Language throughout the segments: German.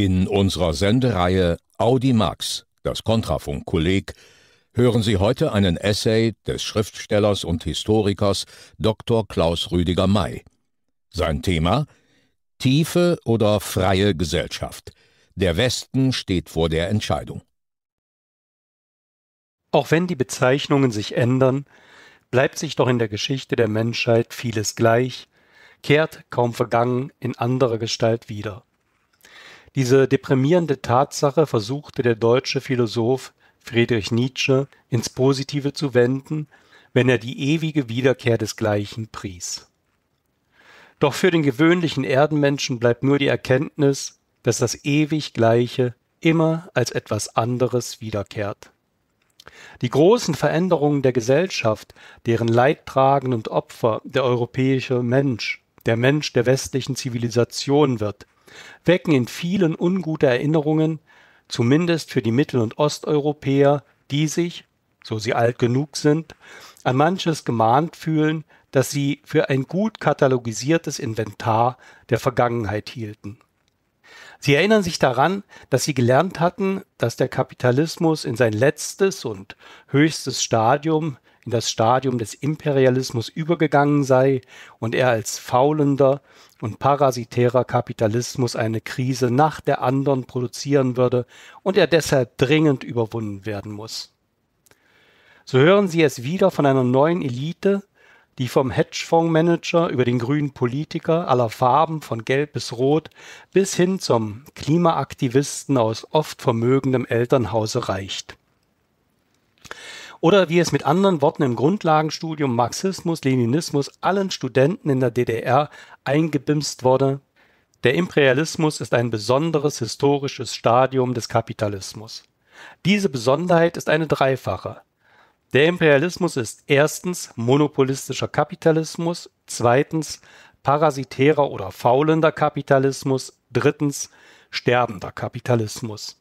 In unserer Sendereihe Audi Max, das Kontrafunkkolleg, hören Sie heute einen Essay des Schriftstellers und Historikers Dr. Klaus Rüdiger May. Sein Thema Tiefe oder freie Gesellschaft. Der Westen steht vor der Entscheidung. Auch wenn die Bezeichnungen sich ändern, bleibt sich doch in der Geschichte der Menschheit vieles gleich, kehrt kaum vergangen in anderer Gestalt wieder. Diese deprimierende Tatsache versuchte der deutsche Philosoph Friedrich Nietzsche ins Positive zu wenden, wenn er die ewige Wiederkehr desgleichen pries. Doch für den gewöhnlichen Erdenmenschen bleibt nur die Erkenntnis, dass das ewig Gleiche immer als etwas anderes wiederkehrt. Die großen Veränderungen der Gesellschaft, deren Leidtragen und Opfer der europäische Mensch, der Mensch der westlichen Zivilisation wird, wecken in vielen ungute Erinnerungen, zumindest für die Mittel- und Osteuropäer, die sich, so sie alt genug sind, an manches gemahnt fühlen, das sie für ein gut katalogisiertes Inventar der Vergangenheit hielten. Sie erinnern sich daran, dass sie gelernt hatten, dass der Kapitalismus in sein letztes und höchstes Stadium in das Stadium des Imperialismus übergegangen sei und er als faulender und parasitärer Kapitalismus eine Krise nach der anderen produzieren würde und er deshalb dringend überwunden werden muss. So hören Sie es wieder von einer neuen Elite, die vom Hedgefondsmanager über den grünen Politiker aller Farben von Gelb bis Rot bis hin zum Klimaaktivisten aus oft vermögendem Elternhause reicht. Oder wie es mit anderen Worten im Grundlagenstudium Marxismus, Leninismus allen Studenten in der DDR eingebimst wurde, der Imperialismus ist ein besonderes historisches Stadium des Kapitalismus. Diese Besonderheit ist eine dreifache. Der Imperialismus ist erstens monopolistischer Kapitalismus, zweitens parasitärer oder faulender Kapitalismus, drittens sterbender Kapitalismus.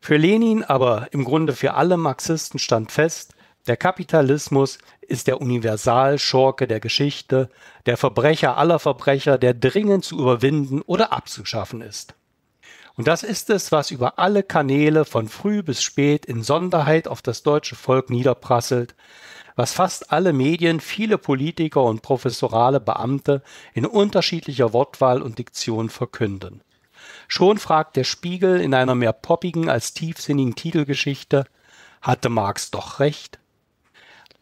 Für Lenin, aber im Grunde für alle Marxisten stand fest, der Kapitalismus ist der Universalschorke der Geschichte, der Verbrecher aller Verbrecher, der dringend zu überwinden oder abzuschaffen ist. Und das ist es, was über alle Kanäle von früh bis spät in Sonderheit auf das deutsche Volk niederprasselt, was fast alle Medien, viele Politiker und professorale Beamte in unterschiedlicher Wortwahl und Diktion verkünden. Schon fragt der Spiegel in einer mehr poppigen als tiefsinnigen Titelgeschichte, hatte Marx doch recht?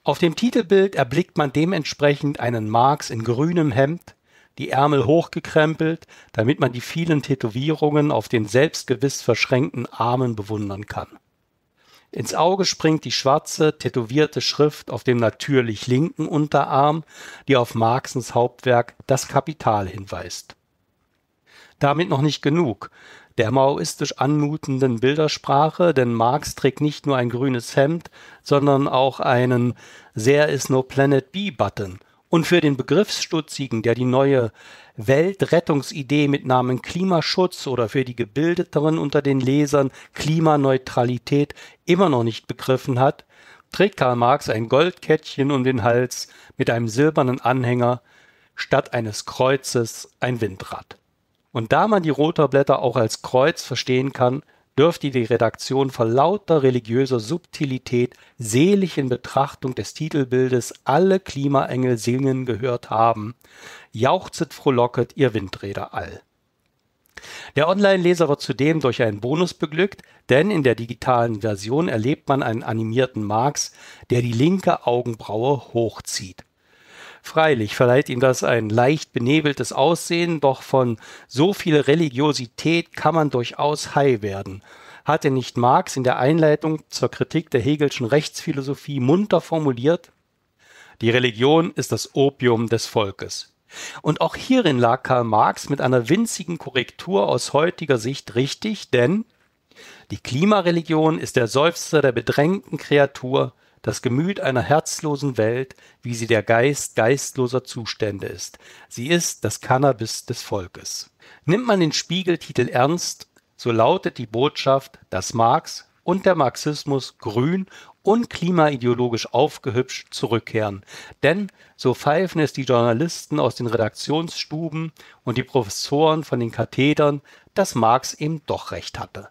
Auf dem Titelbild erblickt man dementsprechend einen Marx in grünem Hemd, die Ärmel hochgekrempelt, damit man die vielen Tätowierungen auf den selbstgewiss verschränkten Armen bewundern kann. Ins Auge springt die schwarze, tätowierte Schrift auf dem natürlich linken Unterarm, die auf Marxens Hauptwerk Das Kapital hinweist damit noch nicht genug. Der maoistisch anmutenden Bildersprache, denn Marx trägt nicht nur ein grünes Hemd, sondern auch einen There is no Planet B-Button. Und für den Begriffsstutzigen, der die neue Weltrettungsidee mit Namen Klimaschutz oder für die Gebildeteren unter den Lesern Klimaneutralität immer noch nicht begriffen hat, trägt Karl Marx ein Goldkettchen um den Hals mit einem silbernen Anhänger, statt eines Kreuzes ein Windrad. Und da man die Rotorblätter auch als Kreuz verstehen kann, dürfte die Redaktion vor lauter religiöser Subtilität selig in Betrachtung des Titelbildes alle Klimaengel singen gehört haben. Jauchzet frohlocket ihr Windräder all. Der Online-Leser wird zudem durch einen Bonus beglückt, denn in der digitalen Version erlebt man einen animierten Marx, der die linke Augenbraue hochzieht. Freilich verleiht ihm das ein leicht benebeltes Aussehen, doch von so viel Religiosität kann man durchaus high werden. Hatte nicht Marx in der Einleitung zur Kritik der Hegelschen Rechtsphilosophie munter formuliert? Die Religion ist das Opium des Volkes. Und auch hierin lag Karl Marx mit einer winzigen Korrektur aus heutiger Sicht richtig, denn die Klimareligion ist der Seufzer der bedrängten Kreatur, das Gemüt einer herzlosen Welt, wie sie der Geist geistloser Zustände ist. Sie ist das Cannabis des Volkes. Nimmt man den Spiegeltitel ernst, so lautet die Botschaft, dass Marx und der Marxismus grün und klimaideologisch aufgehübscht zurückkehren. Denn so pfeifen es die Journalisten aus den Redaktionsstuben und die Professoren von den Kathedern, dass Marx eben doch recht hatte.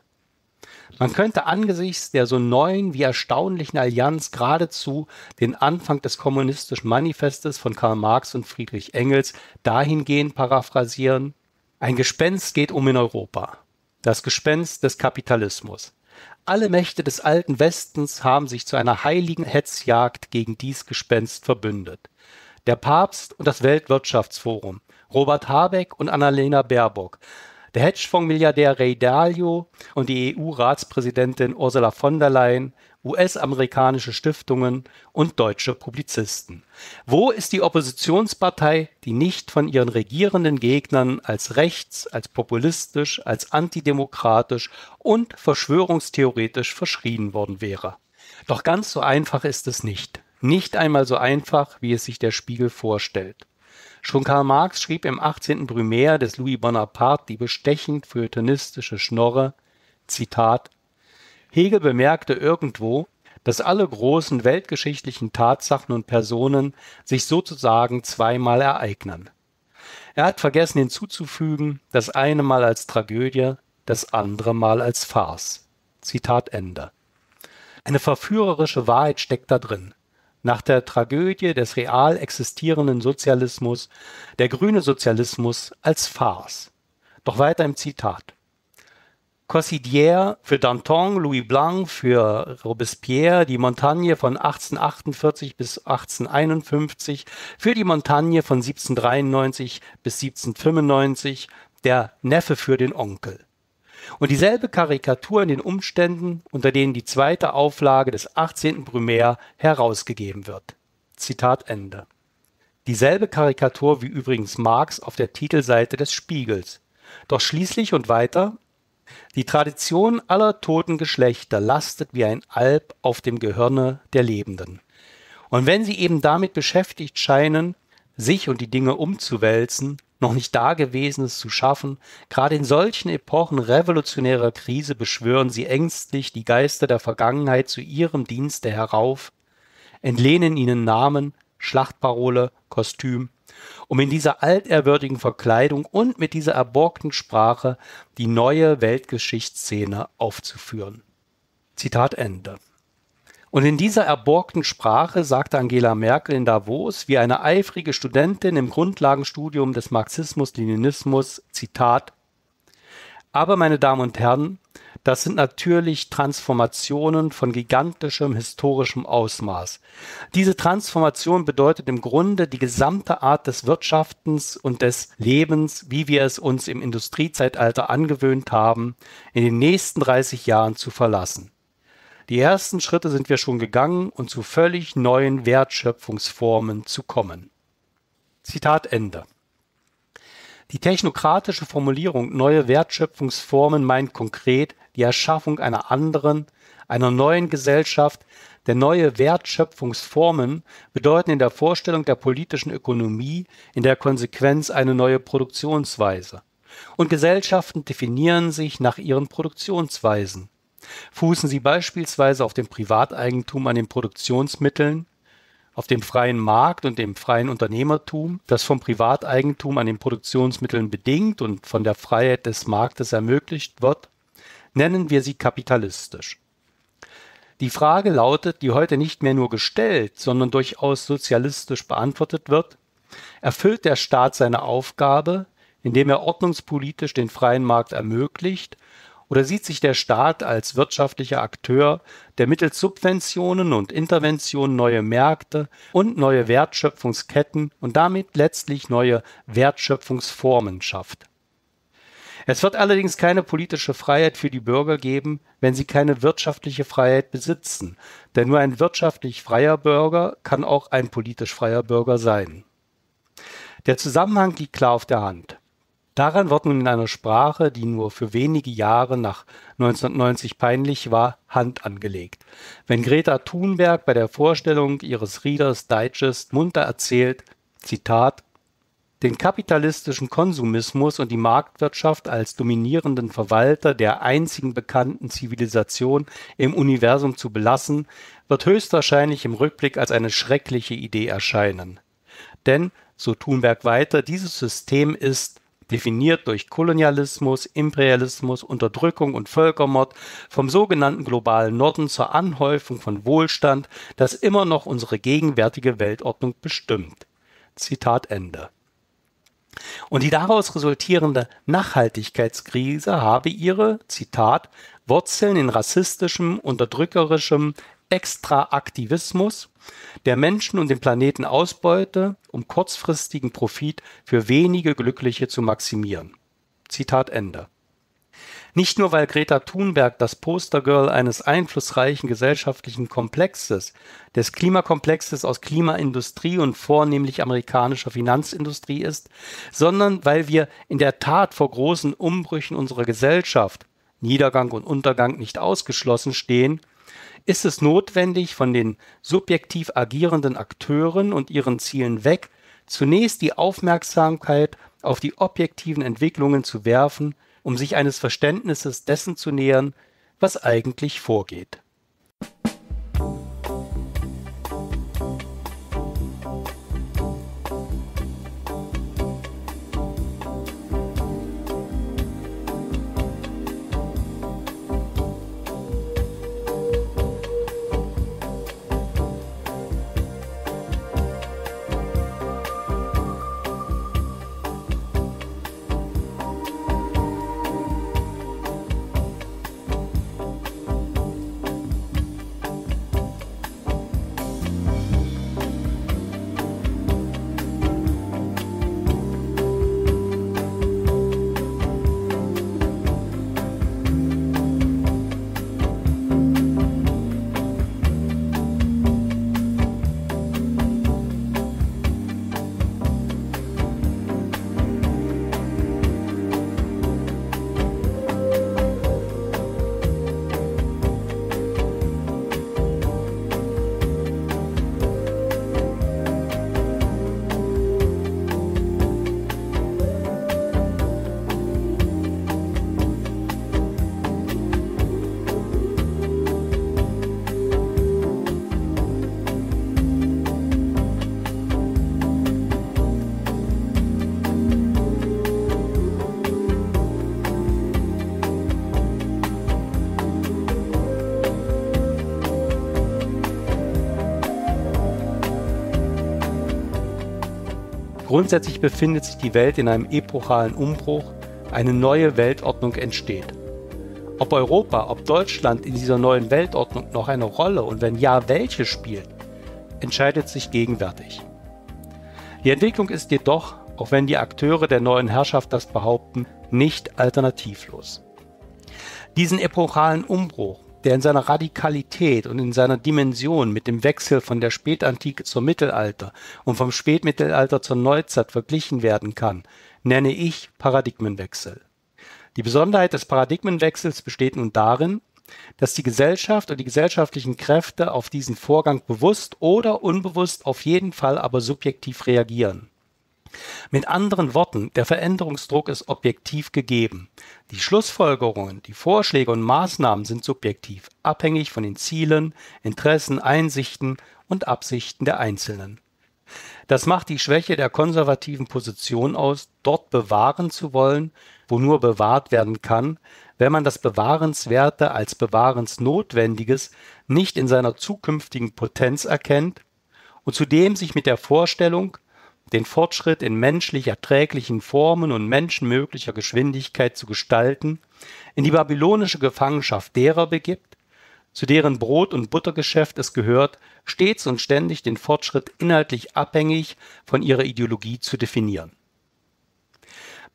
Man könnte angesichts der so neuen wie erstaunlichen Allianz geradezu den Anfang des kommunistischen Manifestes von Karl Marx und Friedrich Engels dahingehend paraphrasieren, ein Gespenst geht um in Europa, das Gespenst des Kapitalismus. Alle Mächte des alten Westens haben sich zu einer heiligen Hetzjagd gegen dies Gespenst verbündet. Der Papst und das Weltwirtschaftsforum, Robert Habeck und Annalena Baerbock der Hedgefonds-Milliardär Ray Dalio und die EU-Ratspräsidentin Ursula von der Leyen, US-amerikanische Stiftungen und deutsche Publizisten. Wo ist die Oppositionspartei, die nicht von ihren regierenden Gegnern als rechts, als populistisch, als antidemokratisch und verschwörungstheoretisch verschrien worden wäre? Doch ganz so einfach ist es nicht. Nicht einmal so einfach, wie es sich der Spiegel vorstellt. Schon Karl Marx schrieb im 18. Brumaire des Louis Bonaparte die bestechend feuilletonistische Schnorre, Zitat, Hegel bemerkte irgendwo, dass alle großen weltgeschichtlichen Tatsachen und Personen sich sozusagen zweimal ereignen. Er hat vergessen hinzuzufügen, das eine Mal als Tragödie, das andere Mal als Farce. Zitat Ende. Eine verführerische Wahrheit steckt da drin nach der Tragödie des real existierenden Sozialismus der grüne Sozialismus als Farce. Doch weiter im Zitat. Cossidier für Danton, Louis Blanc für Robespierre, die Montagne von 1848 bis 1851, für die Montagne von 1793 bis 1795, der Neffe für den Onkel. Und dieselbe Karikatur in den Umständen, unter denen die zweite Auflage des 18. Brumaire herausgegeben wird. Zitat Ende. Dieselbe Karikatur wie übrigens Marx auf der Titelseite des Spiegels. Doch schließlich und weiter die Tradition aller toten Geschlechter lastet wie ein Alb auf dem Gehirne der Lebenden. Und wenn sie eben damit beschäftigt scheinen, sich und die Dinge umzuwälzen, noch nicht Dagewesenes zu schaffen. Gerade in solchen Epochen revolutionärer Krise beschwören sie ängstlich die Geister der Vergangenheit zu ihrem Dienste herauf, entlehnen ihnen Namen, Schlachtparole, Kostüm, um in dieser alterwürdigen Verkleidung und mit dieser erborgten Sprache die neue Weltgeschichtsszene aufzuführen. Zitat Ende. Und in dieser erborgten Sprache sagte Angela Merkel in Davos, wie eine eifrige Studentin im Grundlagenstudium des Marxismus-Leninismus, Zitat, aber meine Damen und Herren, das sind natürlich Transformationen von gigantischem historischem Ausmaß. Diese Transformation bedeutet im Grunde die gesamte Art des Wirtschaftens und des Lebens, wie wir es uns im Industriezeitalter angewöhnt haben, in den nächsten 30 Jahren zu verlassen. Die ersten Schritte sind wir schon gegangen, um zu völlig neuen Wertschöpfungsformen zu kommen. Zitat Ende. Die technokratische Formulierung neue Wertschöpfungsformen meint konkret die Erschaffung einer anderen, einer neuen Gesellschaft, denn neue Wertschöpfungsformen bedeuten in der Vorstellung der politischen Ökonomie in der Konsequenz eine neue Produktionsweise. Und Gesellschaften definieren sich nach ihren Produktionsweisen. Fußen sie beispielsweise auf dem Privateigentum an den Produktionsmitteln, auf dem freien Markt und dem freien Unternehmertum, das vom Privateigentum an den Produktionsmitteln bedingt und von der Freiheit des Marktes ermöglicht wird, nennen wir sie kapitalistisch. Die Frage lautet, die heute nicht mehr nur gestellt, sondern durchaus sozialistisch beantwortet wird, erfüllt der Staat seine Aufgabe, indem er ordnungspolitisch den freien Markt ermöglicht oder sieht sich der Staat als wirtschaftlicher Akteur, der mittels Subventionen und Interventionen neue Märkte und neue Wertschöpfungsketten und damit letztlich neue Wertschöpfungsformen schafft? Es wird allerdings keine politische Freiheit für die Bürger geben, wenn sie keine wirtschaftliche Freiheit besitzen, denn nur ein wirtschaftlich freier Bürger kann auch ein politisch freier Bürger sein. Der Zusammenhang liegt klar auf der Hand. Daran wird nun in einer Sprache, die nur für wenige Jahre nach 1990 peinlich war, Hand angelegt. Wenn Greta Thunberg bei der Vorstellung ihres Readers Digest munter erzählt, Zitat, den kapitalistischen Konsumismus und die Marktwirtschaft als dominierenden Verwalter der einzigen bekannten Zivilisation im Universum zu belassen, wird höchstwahrscheinlich im Rückblick als eine schreckliche Idee erscheinen. Denn, so Thunberg weiter, dieses System ist definiert durch Kolonialismus, Imperialismus, Unterdrückung und Völkermord, vom sogenannten globalen Norden zur Anhäufung von Wohlstand, das immer noch unsere gegenwärtige Weltordnung bestimmt. Zitat Ende. Und die daraus resultierende Nachhaltigkeitskrise habe ihre, Zitat, Wurzeln in rassistischem, unterdrückerischem, Extraaktivismus, der Menschen und den Planeten ausbeute, um kurzfristigen Profit für wenige Glückliche zu maximieren. Zitat Ende. Nicht nur weil Greta Thunberg das Postergirl eines einflussreichen gesellschaftlichen Komplexes, des Klimakomplexes aus Klimaindustrie und vornehmlich amerikanischer Finanzindustrie ist, sondern weil wir in der Tat vor großen Umbrüchen unserer Gesellschaft, Niedergang und Untergang nicht ausgeschlossen stehen, ist es notwendig, von den subjektiv agierenden Akteuren und ihren Zielen weg, zunächst die Aufmerksamkeit auf die objektiven Entwicklungen zu werfen, um sich eines Verständnisses dessen zu nähern, was eigentlich vorgeht. Grundsätzlich befindet sich die Welt in einem epochalen Umbruch, eine neue Weltordnung entsteht. Ob Europa, ob Deutschland in dieser neuen Weltordnung noch eine Rolle und wenn ja, welche spielt, entscheidet sich gegenwärtig. Die Entwicklung ist jedoch, auch wenn die Akteure der neuen Herrschaft das behaupten, nicht alternativlos. Diesen epochalen Umbruch der in seiner Radikalität und in seiner Dimension mit dem Wechsel von der Spätantike zum Mittelalter und vom Spätmittelalter zur Neuzeit verglichen werden kann, nenne ich Paradigmenwechsel. Die Besonderheit des Paradigmenwechsels besteht nun darin, dass die Gesellschaft und die gesellschaftlichen Kräfte auf diesen Vorgang bewusst oder unbewusst auf jeden Fall aber subjektiv reagieren. Mit anderen Worten, der Veränderungsdruck ist objektiv gegeben. Die Schlussfolgerungen, die Vorschläge und Maßnahmen sind subjektiv, abhängig von den Zielen, Interessen, Einsichten und Absichten der Einzelnen. Das macht die Schwäche der konservativen Position aus, dort bewahren zu wollen, wo nur bewahrt werden kann, wenn man das Bewahrenswerte als Bewahrensnotwendiges nicht in seiner zukünftigen Potenz erkennt und zudem sich mit der Vorstellung, den Fortschritt in menschlich erträglichen Formen und menschenmöglicher Geschwindigkeit zu gestalten, in die babylonische Gefangenschaft derer begibt, zu deren Brot- und Buttergeschäft es gehört, stets und ständig den Fortschritt inhaltlich abhängig von ihrer Ideologie zu definieren.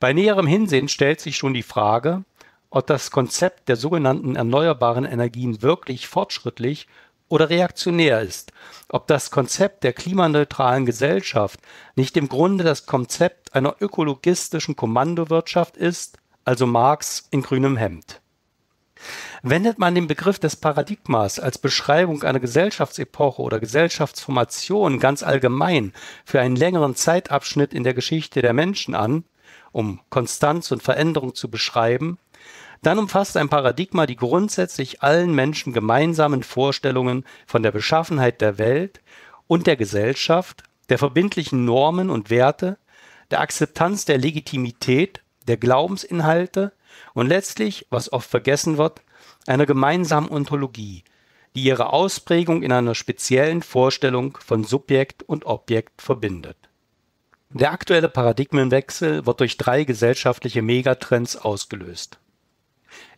Bei näherem Hinsehen stellt sich schon die Frage, ob das Konzept der sogenannten erneuerbaren Energien wirklich fortschrittlich oder reaktionär ist, ob das Konzept der klimaneutralen Gesellschaft nicht im Grunde das Konzept einer ökologistischen Kommandowirtschaft ist, also Marx in grünem Hemd. Wendet man den Begriff des Paradigmas als Beschreibung einer Gesellschaftsepoche oder Gesellschaftsformation ganz allgemein für einen längeren Zeitabschnitt in der Geschichte der Menschen an, um Konstanz und Veränderung zu beschreiben, dann umfasst ein Paradigma die grundsätzlich allen Menschen gemeinsamen Vorstellungen von der Beschaffenheit der Welt und der Gesellschaft, der verbindlichen Normen und Werte, der Akzeptanz der Legitimität, der Glaubensinhalte und letztlich, was oft vergessen wird, einer gemeinsamen Ontologie, die ihre Ausprägung in einer speziellen Vorstellung von Subjekt und Objekt verbindet. Der aktuelle Paradigmenwechsel wird durch drei gesellschaftliche Megatrends ausgelöst.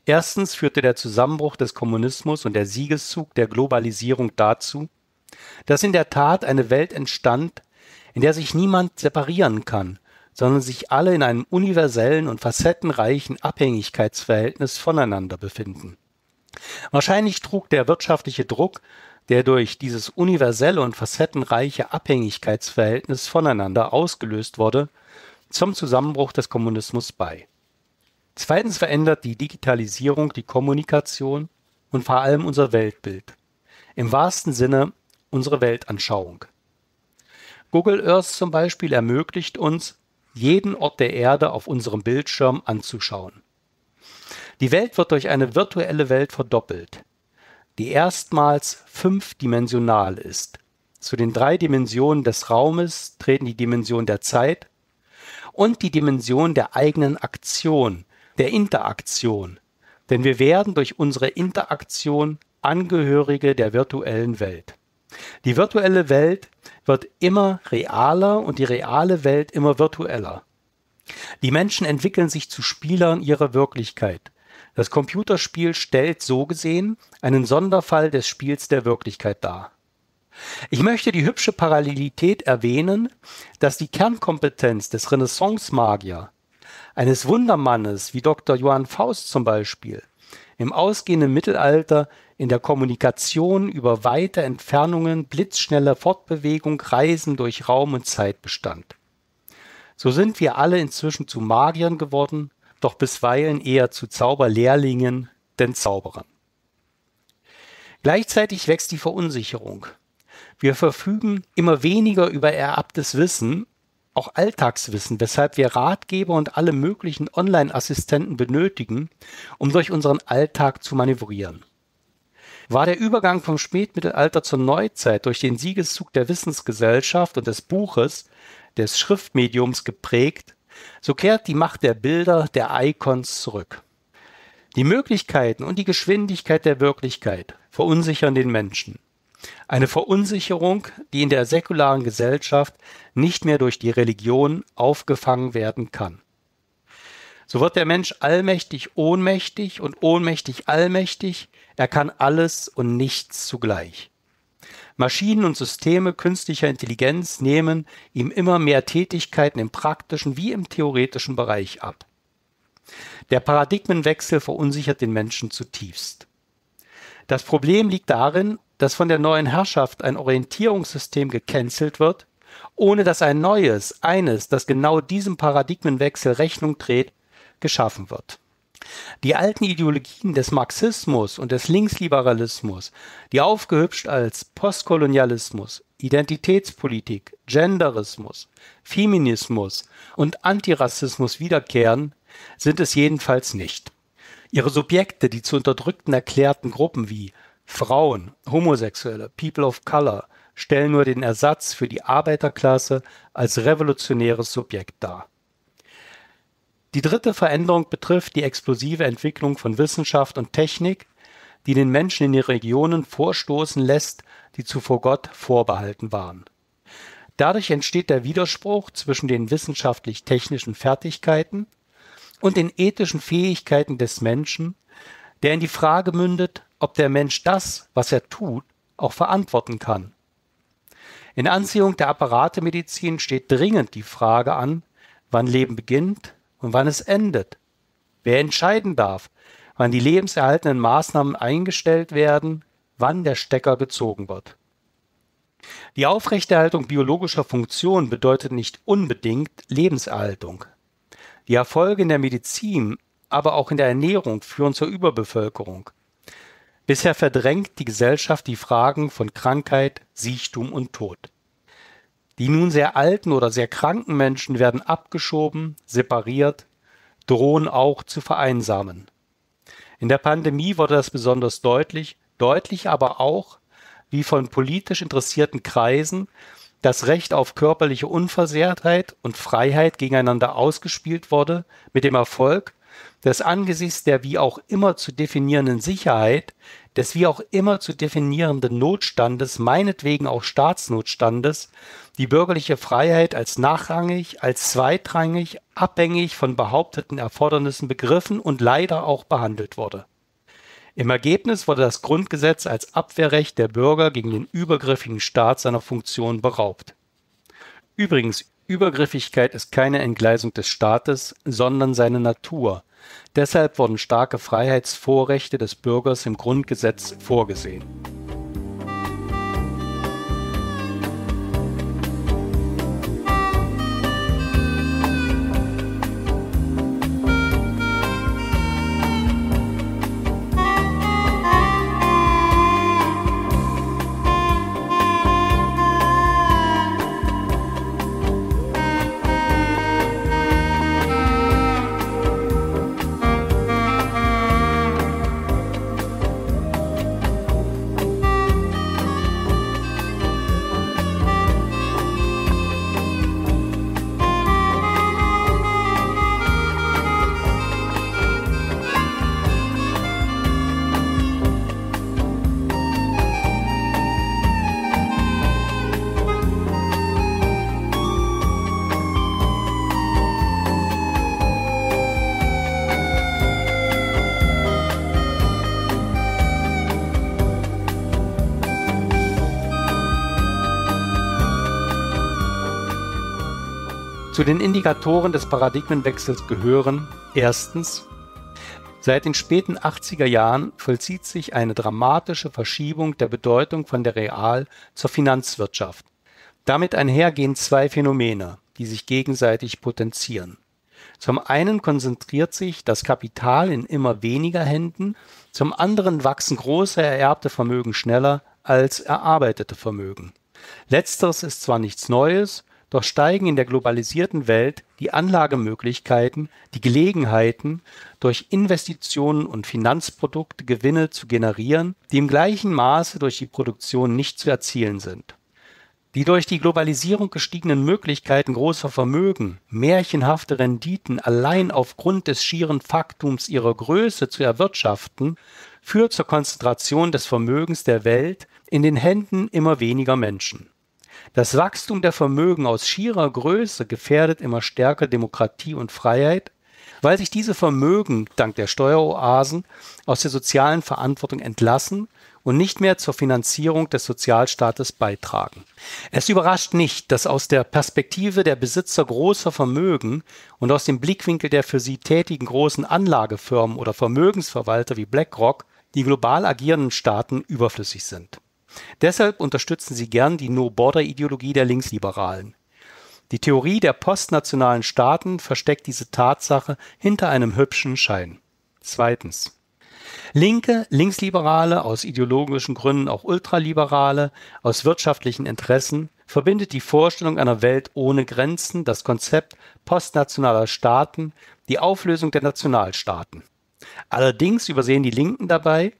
Erstens führte der Zusammenbruch des Kommunismus und der Siegeszug der Globalisierung dazu, dass in der Tat eine Welt entstand, in der sich niemand separieren kann, sondern sich alle in einem universellen und facettenreichen Abhängigkeitsverhältnis voneinander befinden. Wahrscheinlich trug der wirtschaftliche Druck, der durch dieses universelle und facettenreiche Abhängigkeitsverhältnis voneinander ausgelöst wurde, zum Zusammenbruch des Kommunismus bei. Zweitens verändert die Digitalisierung die Kommunikation und vor allem unser Weltbild. Im wahrsten Sinne unsere Weltanschauung. Google Earth zum Beispiel ermöglicht uns, jeden Ort der Erde auf unserem Bildschirm anzuschauen. Die Welt wird durch eine virtuelle Welt verdoppelt, die erstmals fünfdimensional ist. Zu den drei Dimensionen des Raumes treten die Dimension der Zeit und die Dimension der eigenen Aktion der Interaktion. Denn wir werden durch unsere Interaktion Angehörige der virtuellen Welt. Die virtuelle Welt wird immer realer und die reale Welt immer virtueller. Die Menschen entwickeln sich zu Spielern ihrer Wirklichkeit. Das Computerspiel stellt so gesehen einen Sonderfall des Spiels der Wirklichkeit dar. Ich möchte die hübsche Parallelität erwähnen, dass die Kernkompetenz des Renaissance-Magier eines Wundermannes wie Dr. Johann Faust zum Beispiel, im ausgehenden Mittelalter in der Kommunikation über weite Entfernungen blitzschnelle Fortbewegung, Reisen durch Raum und Zeit bestand. So sind wir alle inzwischen zu Magiern geworden, doch bisweilen eher zu Zauberlehrlingen, denn Zauberern. Gleichzeitig wächst die Verunsicherung. Wir verfügen immer weniger über ererbtes Wissen auch Alltagswissen, weshalb wir Ratgeber und alle möglichen Online-Assistenten benötigen, um durch unseren Alltag zu manövrieren. War der Übergang vom Spätmittelalter zur Neuzeit durch den Siegeszug der Wissensgesellschaft und des Buches, des Schriftmediums geprägt, so kehrt die Macht der Bilder, der Icons zurück. Die Möglichkeiten und die Geschwindigkeit der Wirklichkeit verunsichern den Menschen. Eine Verunsicherung, die in der säkularen Gesellschaft nicht mehr durch die Religion aufgefangen werden kann. So wird der Mensch allmächtig ohnmächtig und ohnmächtig allmächtig, er kann alles und nichts zugleich. Maschinen und Systeme künstlicher Intelligenz nehmen ihm immer mehr Tätigkeiten im praktischen wie im theoretischen Bereich ab. Der Paradigmenwechsel verunsichert den Menschen zutiefst. Das Problem liegt darin, dass von der neuen Herrschaft ein Orientierungssystem gecancelt wird, ohne dass ein neues, eines, das genau diesem Paradigmenwechsel Rechnung trägt, geschaffen wird. Die alten Ideologien des Marxismus und des Linksliberalismus, die aufgehübscht als Postkolonialismus, Identitätspolitik, Genderismus, Feminismus und Antirassismus wiederkehren, sind es jedenfalls nicht. Ihre Subjekte, die zu Unterdrückten erklärten Gruppen wie Frauen, Homosexuelle, People of Color stellen nur den Ersatz für die Arbeiterklasse als revolutionäres Subjekt dar. Die dritte Veränderung betrifft die explosive Entwicklung von Wissenschaft und Technik, die den Menschen in den Regionen vorstoßen lässt, die zuvor Gott vorbehalten waren. Dadurch entsteht der Widerspruch zwischen den wissenschaftlich-technischen Fertigkeiten und den ethischen Fähigkeiten des Menschen, der in die Frage mündet, ob der Mensch das, was er tut, auch verantworten kann. In Anziehung der Apparatemedizin steht dringend die Frage an, wann Leben beginnt und wann es endet. Wer entscheiden darf, wann die lebenserhaltenden Maßnahmen eingestellt werden, wann der Stecker gezogen wird. Die Aufrechterhaltung biologischer Funktionen bedeutet nicht unbedingt Lebenserhaltung. Die Erfolge in der Medizin, aber auch in der Ernährung führen zur Überbevölkerung. Bisher verdrängt die Gesellschaft die Fragen von Krankheit, Siechtum und Tod. Die nun sehr alten oder sehr kranken Menschen werden abgeschoben, separiert, drohen auch zu vereinsamen. In der Pandemie wurde das besonders deutlich, deutlich aber auch, wie von politisch interessierten Kreisen das Recht auf körperliche Unversehrtheit und Freiheit gegeneinander ausgespielt wurde, mit dem Erfolg, dass angesichts der wie auch immer zu definierenden Sicherheit, des wie auch immer zu definierenden Notstandes, meinetwegen auch Staatsnotstandes, die bürgerliche Freiheit als nachrangig, als zweitrangig, abhängig von behaupteten Erfordernissen begriffen und leider auch behandelt wurde. Im Ergebnis wurde das Grundgesetz als Abwehrrecht der Bürger gegen den übergriffigen Staat seiner Funktion beraubt. Übrigens, Übergriffigkeit ist keine Entgleisung des Staates, sondern seine Natur, Deshalb wurden starke Freiheitsvorrechte des Bürgers im Grundgesetz vorgesehen. Faktoren des Paradigmenwechsels gehören erstens Seit den späten 80er Jahren vollzieht sich eine dramatische Verschiebung der Bedeutung von der Real- zur Finanzwirtschaft. Damit einhergehen zwei Phänomene, die sich gegenseitig potenzieren. Zum einen konzentriert sich das Kapital in immer weniger Händen, zum anderen wachsen große ererbte Vermögen schneller als erarbeitete Vermögen. Letzteres ist zwar nichts Neues, doch steigen in der globalisierten Welt die Anlagemöglichkeiten, die Gelegenheiten, durch Investitionen und Finanzprodukte Gewinne zu generieren, die im gleichen Maße durch die Produktion nicht zu erzielen sind. Die durch die Globalisierung gestiegenen Möglichkeiten großer Vermögen, märchenhafte Renditen allein aufgrund des schieren Faktums ihrer Größe zu erwirtschaften, führt zur Konzentration des Vermögens der Welt in den Händen immer weniger Menschen. Das Wachstum der Vermögen aus schierer Größe gefährdet immer stärker Demokratie und Freiheit, weil sich diese Vermögen dank der Steueroasen aus der sozialen Verantwortung entlassen und nicht mehr zur Finanzierung des Sozialstaates beitragen. Es überrascht nicht, dass aus der Perspektive der Besitzer großer Vermögen und aus dem Blickwinkel der für sie tätigen großen Anlagefirmen oder Vermögensverwalter wie BlackRock die global agierenden Staaten überflüssig sind. Deshalb unterstützen sie gern die No-Border-Ideologie der Linksliberalen. Die Theorie der postnationalen Staaten versteckt diese Tatsache hinter einem hübschen Schein. Zweitens. Linke, Linksliberale, aus ideologischen Gründen auch Ultraliberale, aus wirtschaftlichen Interessen, verbindet die Vorstellung einer Welt ohne Grenzen, das Konzept postnationaler Staaten, die Auflösung der Nationalstaaten. Allerdings übersehen die Linken dabei,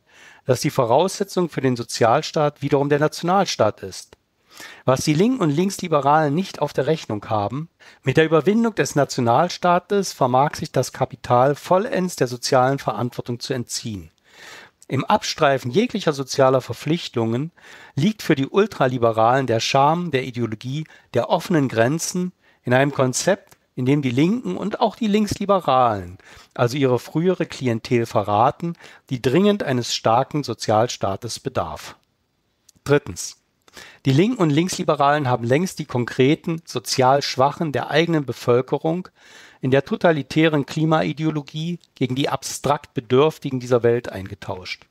dass die Voraussetzung für den Sozialstaat wiederum der Nationalstaat ist. Was die Linken und Linksliberalen nicht auf der Rechnung haben, mit der Überwindung des Nationalstaates vermag sich das Kapital vollends der sozialen Verantwortung zu entziehen. Im Abstreifen jeglicher sozialer Verpflichtungen liegt für die Ultraliberalen der Charme der Ideologie der offenen Grenzen in einem Konzept, in dem die Linken und auch die Linksliberalen also ihre frühere Klientel verraten, die dringend eines starken Sozialstaates bedarf. Drittens. Die Linken und Linksliberalen haben längst die konkreten sozial Schwachen der eigenen Bevölkerung in der totalitären Klimaideologie gegen die abstrakt Bedürftigen dieser Welt eingetauscht.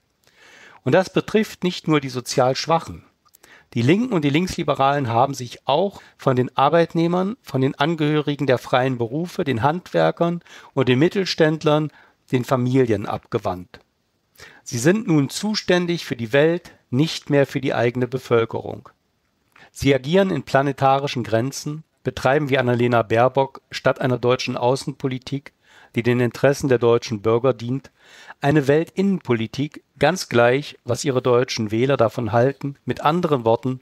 Und das betrifft nicht nur die sozial Schwachen. Die Linken und die Linksliberalen haben sich auch von den Arbeitnehmern, von den Angehörigen der freien Berufe, den Handwerkern und den Mittelständlern, den Familien abgewandt. Sie sind nun zuständig für die Welt, nicht mehr für die eigene Bevölkerung. Sie agieren in planetarischen Grenzen, betreiben wie Annalena Baerbock statt einer deutschen Außenpolitik, die den Interessen der deutschen Bürger dient, eine Weltinnenpolitik, ganz gleich, was ihre deutschen Wähler davon halten, mit anderen Worten,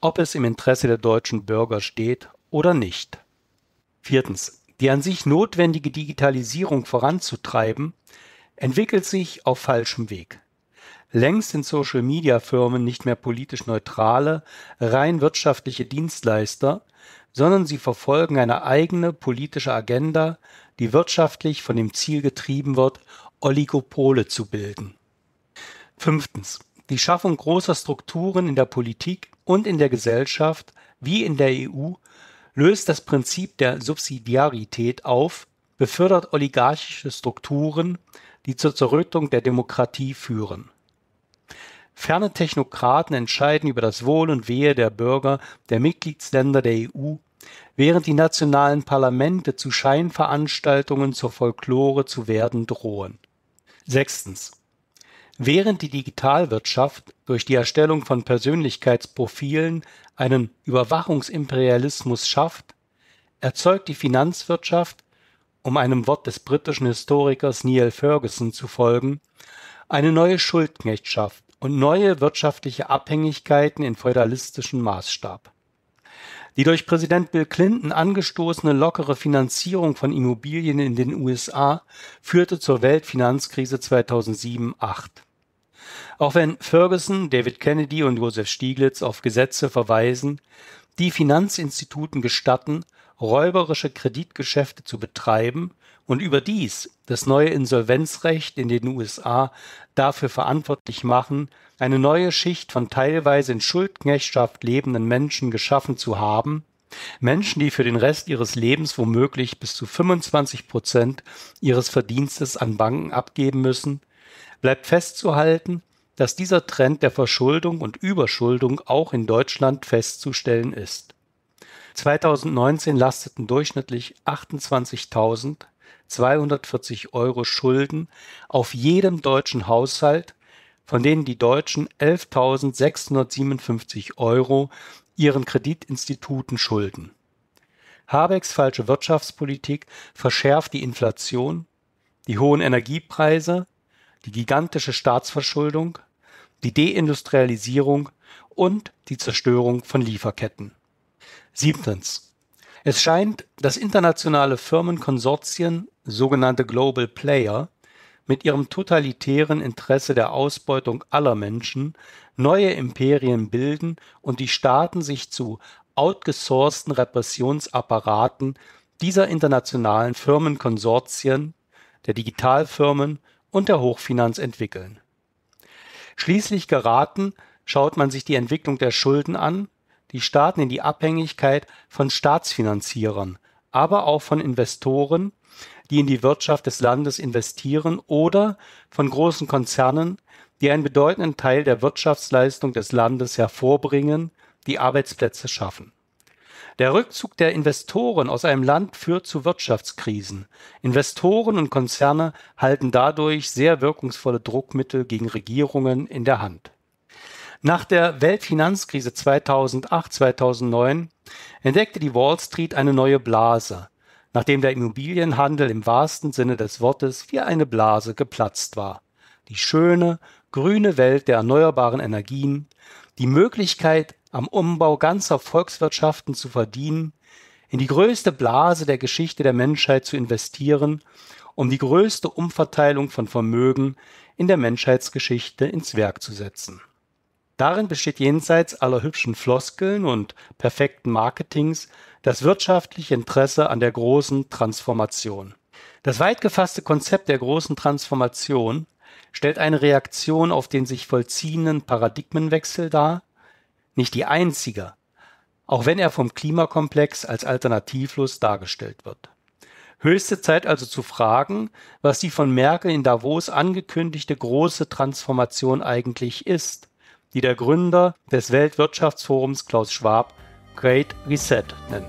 ob es im Interesse der deutschen Bürger steht oder nicht. Viertens. Die an sich notwendige Digitalisierung voranzutreiben, entwickelt sich auf falschem Weg. Längst sind Social-Media-Firmen nicht mehr politisch neutrale, rein wirtschaftliche Dienstleister, sondern sie verfolgen eine eigene politische Agenda, die wirtschaftlich von dem Ziel getrieben wird, Oligopole zu bilden. Fünftens. Die Schaffung großer Strukturen in der Politik und in der Gesellschaft wie in der EU löst das Prinzip der Subsidiarität auf, befördert oligarchische Strukturen, die zur Zerrüttung der Demokratie führen. Ferne Technokraten entscheiden über das Wohl und Wehe der Bürger der Mitgliedsländer der EU, während die nationalen Parlamente zu Scheinveranstaltungen zur Folklore zu werden drohen. Sechstens. Während die Digitalwirtschaft durch die Erstellung von Persönlichkeitsprofilen einen Überwachungsimperialismus schafft, erzeugt die Finanzwirtschaft, um einem Wort des britischen Historikers Neil Ferguson zu folgen, eine neue Schuldknechtschaft und neue wirtschaftliche Abhängigkeiten in feudalistischem Maßstab die durch Präsident Bill Clinton angestoßene lockere Finanzierung von Immobilien in den USA führte zur Weltfinanzkrise 2007-8. Auch wenn Ferguson, David Kennedy und Joseph Stieglitz auf Gesetze verweisen, die Finanzinstituten gestatten, räuberische Kreditgeschäfte zu betreiben und überdies das neue Insolvenzrecht in den USA dafür verantwortlich machen, eine neue Schicht von teilweise in Schuldknechtschaft lebenden Menschen geschaffen zu haben, Menschen, die für den Rest ihres Lebens womöglich bis zu 25 Prozent ihres Verdienstes an Banken abgeben müssen, bleibt festzuhalten, dass dieser Trend der Verschuldung und Überschuldung auch in Deutschland festzustellen ist. 2019 lasteten durchschnittlich 28.240 Euro Schulden auf jedem deutschen Haushalt von denen die Deutschen 11.657 Euro ihren Kreditinstituten schulden. Habecks falsche Wirtschaftspolitik verschärft die Inflation, die hohen Energiepreise, die gigantische Staatsverschuldung, die Deindustrialisierung und die Zerstörung von Lieferketten. Siebtens. Es scheint, dass internationale Firmenkonsortien, sogenannte Global Player, mit ihrem totalitären Interesse der Ausbeutung aller Menschen neue Imperien bilden und die Staaten sich zu outgesourcten Repressionsapparaten dieser internationalen Firmenkonsortien, der Digitalfirmen und der Hochfinanz entwickeln. Schließlich geraten, schaut man sich die Entwicklung der Schulden an, die Staaten in die Abhängigkeit von Staatsfinanzierern, aber auch von Investoren, die in die Wirtschaft des Landes investieren oder von großen Konzernen, die einen bedeutenden Teil der Wirtschaftsleistung des Landes hervorbringen, die Arbeitsplätze schaffen. Der Rückzug der Investoren aus einem Land führt zu Wirtschaftskrisen. Investoren und Konzerne halten dadurch sehr wirkungsvolle Druckmittel gegen Regierungen in der Hand. Nach der Weltfinanzkrise 2008-2009 entdeckte die Wall Street eine neue Blase, nachdem der Immobilienhandel im wahrsten Sinne des Wortes wie eine Blase geplatzt war. Die schöne, grüne Welt der erneuerbaren Energien, die Möglichkeit, am Umbau ganzer Volkswirtschaften zu verdienen, in die größte Blase der Geschichte der Menschheit zu investieren, um die größte Umverteilung von Vermögen in der Menschheitsgeschichte ins Werk zu setzen. Darin besteht jenseits aller hübschen Floskeln und perfekten Marketings das wirtschaftliche Interesse an der großen Transformation. Das weit gefasste Konzept der großen Transformation stellt eine Reaktion auf den sich vollziehenden Paradigmenwechsel dar, nicht die einzige, auch wenn er vom Klimakomplex als alternativlos dargestellt wird. Höchste Zeit also zu fragen, was die von Merkel in Davos angekündigte große Transformation eigentlich ist die der Gründer des Weltwirtschaftsforums Klaus Schwab Great Reset nennt.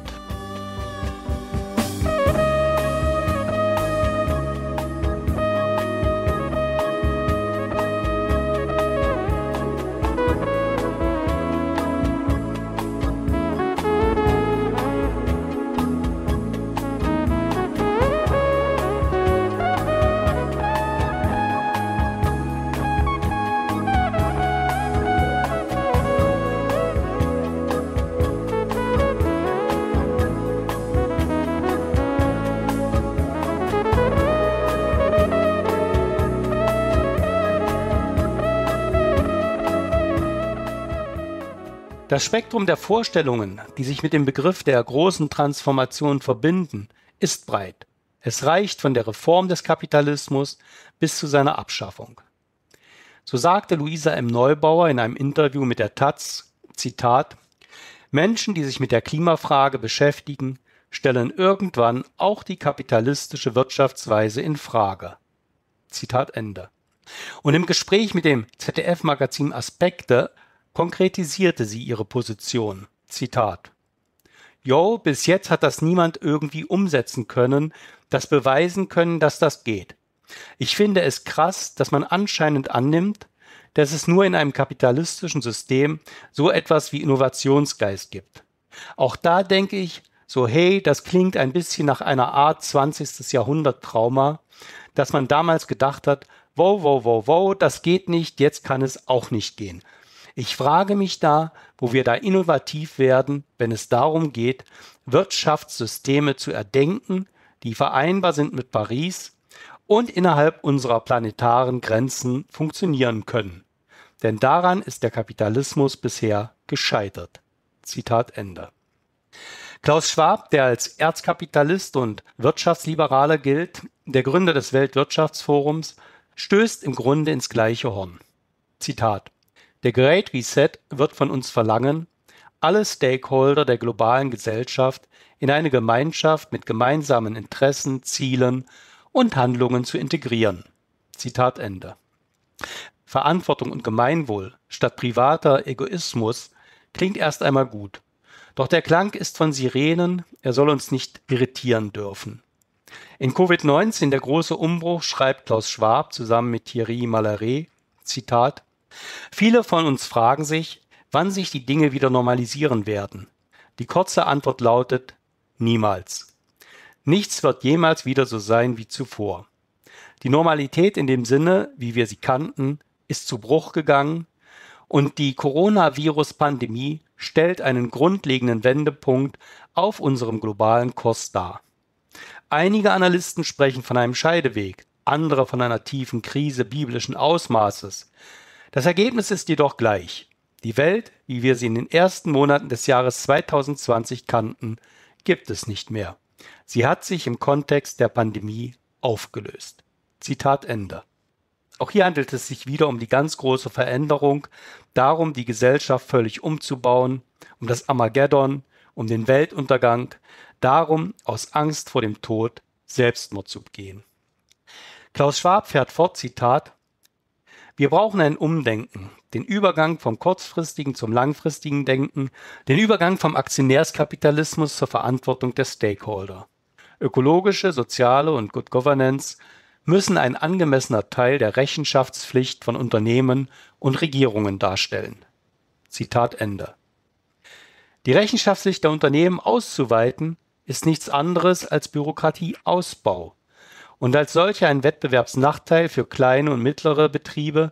Das Spektrum der Vorstellungen, die sich mit dem Begriff der großen Transformation verbinden, ist breit. Es reicht von der Reform des Kapitalismus bis zu seiner Abschaffung. So sagte Luisa M. Neubauer in einem Interview mit der Taz, Zitat, Menschen, die sich mit der Klimafrage beschäftigen, stellen irgendwann auch die kapitalistische Wirtschaftsweise in Frage. Zitat Ende. Und im Gespräch mit dem ZDF-Magazin Aspekte konkretisierte sie ihre Position. Zitat. Jo, bis jetzt hat das niemand irgendwie umsetzen können, das beweisen können, dass das geht. Ich finde es krass, dass man anscheinend annimmt, dass es nur in einem kapitalistischen System so etwas wie Innovationsgeist gibt. Auch da denke ich, so hey, das klingt ein bisschen nach einer Art 20. Jahrhundert Trauma, dass man damals gedacht hat, wow, wow, wow, wow, das geht nicht, jetzt kann es auch nicht gehen. Ich frage mich da, wo wir da innovativ werden, wenn es darum geht, Wirtschaftssysteme zu erdenken, die vereinbar sind mit Paris und innerhalb unserer planetaren Grenzen funktionieren können. Denn daran ist der Kapitalismus bisher gescheitert. Zitat Ende. Klaus Schwab, der als Erzkapitalist und Wirtschaftsliberaler gilt, der Gründer des Weltwirtschaftsforums, stößt im Grunde ins gleiche Horn. Zitat der Great Reset wird von uns verlangen, alle Stakeholder der globalen Gesellschaft in eine Gemeinschaft mit gemeinsamen Interessen, Zielen und Handlungen zu integrieren. Zitat Ende. Verantwortung und Gemeinwohl statt privater Egoismus klingt erst einmal gut. Doch der Klang ist von Sirenen, er soll uns nicht irritieren dürfen. In Covid-19 der große Umbruch schreibt Klaus Schwab zusammen mit Thierry Malaré, Zitat, Viele von uns fragen sich, wann sich die Dinge wieder normalisieren werden. Die kurze Antwort lautet niemals. Nichts wird jemals wieder so sein wie zuvor. Die Normalität in dem Sinne, wie wir sie kannten, ist zu Bruch gegangen und die Coronavirus-Pandemie stellt einen grundlegenden Wendepunkt auf unserem globalen Kurs dar. Einige Analysten sprechen von einem Scheideweg, andere von einer tiefen Krise biblischen Ausmaßes. Das Ergebnis ist jedoch gleich. Die Welt, wie wir sie in den ersten Monaten des Jahres 2020 kannten, gibt es nicht mehr. Sie hat sich im Kontext der Pandemie aufgelöst. Zitat Ende. Auch hier handelt es sich wieder um die ganz große Veränderung, darum, die Gesellschaft völlig umzubauen, um das Armageddon, um den Weltuntergang, darum, aus Angst vor dem Tod Selbstmord zu begehen. Klaus Schwab fährt fort, Zitat, wir brauchen ein Umdenken, den Übergang vom kurzfristigen zum langfristigen Denken, den Übergang vom Aktionärskapitalismus zur Verantwortung der Stakeholder. Ökologische, soziale und Good Governance müssen ein angemessener Teil der Rechenschaftspflicht von Unternehmen und Regierungen darstellen. Zitat Ende. Die Rechenschaftspflicht der Unternehmen auszuweiten, ist nichts anderes als Bürokratieausbau und als solche ein Wettbewerbsnachteil für kleine und mittlere Betriebe,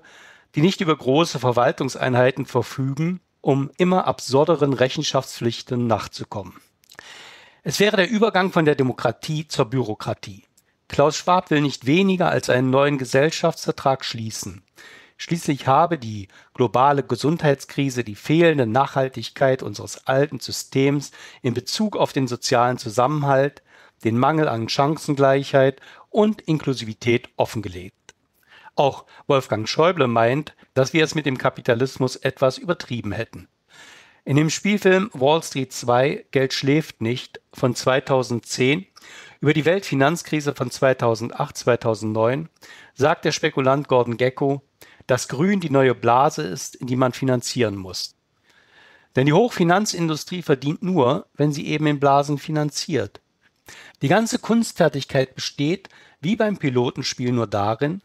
die nicht über große Verwaltungseinheiten verfügen, um immer absurderen Rechenschaftspflichten nachzukommen. Es wäre der Übergang von der Demokratie zur Bürokratie. Klaus Schwab will nicht weniger als einen neuen Gesellschaftsvertrag schließen. Schließlich habe die globale Gesundheitskrise die fehlende Nachhaltigkeit unseres alten Systems in Bezug auf den sozialen Zusammenhalt, den Mangel an Chancengleichheit und Inklusivität offengelegt. Auch Wolfgang Schäuble meint, dass wir es mit dem Kapitalismus etwas übertrieben hätten. In dem Spielfilm Wall Street 2 Geld schläft nicht von 2010 über die Weltfinanzkrise von 2008, 2009 sagt der Spekulant Gordon Gecko, dass Grün die neue Blase ist, in die man finanzieren muss. Denn die Hochfinanzindustrie verdient nur, wenn sie eben in Blasen finanziert. Die ganze Kunstfertigkeit besteht, wie beim Pilotenspiel nur darin,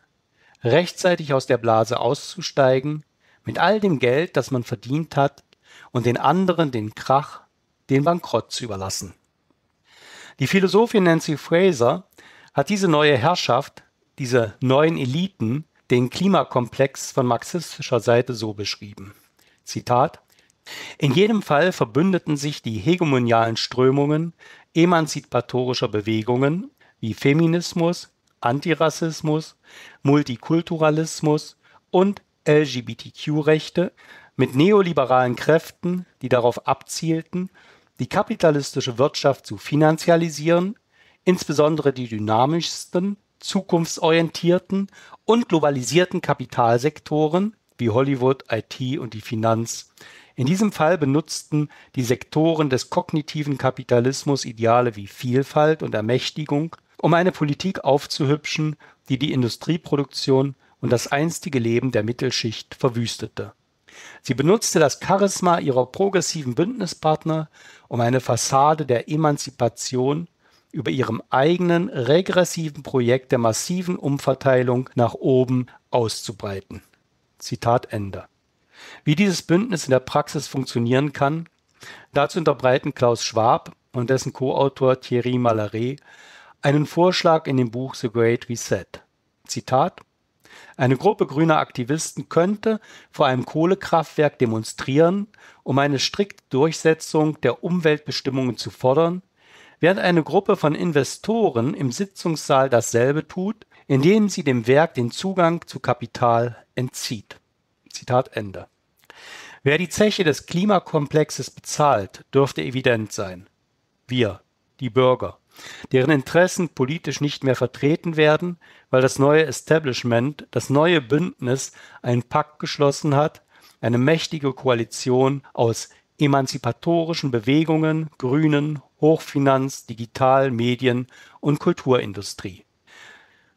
rechtzeitig aus der Blase auszusteigen, mit all dem Geld, das man verdient hat, und den anderen den Krach, den Bankrott zu überlassen. Die Philosophin Nancy Fraser hat diese neue Herrschaft, diese neuen Eliten, den Klimakomplex von marxistischer Seite so beschrieben. Zitat in jedem Fall verbündeten sich die hegemonialen Strömungen emanzipatorischer Bewegungen wie Feminismus, Antirassismus, Multikulturalismus und LGBTQ-Rechte mit neoliberalen Kräften, die darauf abzielten, die kapitalistische Wirtschaft zu finanzialisieren, insbesondere die dynamischsten, zukunftsorientierten und globalisierten Kapitalsektoren wie Hollywood, IT und die Finanz. In diesem Fall benutzten die Sektoren des kognitiven Kapitalismus Ideale wie Vielfalt und Ermächtigung, um eine Politik aufzuhübschen, die die Industrieproduktion und das einstige Leben der Mittelschicht verwüstete. Sie benutzte das Charisma ihrer progressiven Bündnispartner, um eine Fassade der Emanzipation über ihrem eigenen regressiven Projekt der massiven Umverteilung nach oben auszubreiten. Zitat Ende. Wie dieses Bündnis in der Praxis funktionieren kann, dazu unterbreiten Klaus Schwab und dessen Co-Autor Thierry Malaret einen Vorschlag in dem Buch The Great Reset. Zitat eine Gruppe grüner Aktivisten könnte vor einem Kohlekraftwerk demonstrieren, um eine strikte Durchsetzung der Umweltbestimmungen zu fordern, während eine Gruppe von Investoren im Sitzungssaal dasselbe tut, indem sie dem Werk den Zugang zu Kapital entzieht. Zitat Ende. Wer die Zeche des Klimakomplexes bezahlt, dürfte evident sein. Wir, die Bürger deren Interessen politisch nicht mehr vertreten werden, weil das neue Establishment, das neue Bündnis einen Pakt geschlossen hat, eine mächtige Koalition aus emanzipatorischen Bewegungen, Grünen, Hochfinanz, Digital, Medien und Kulturindustrie.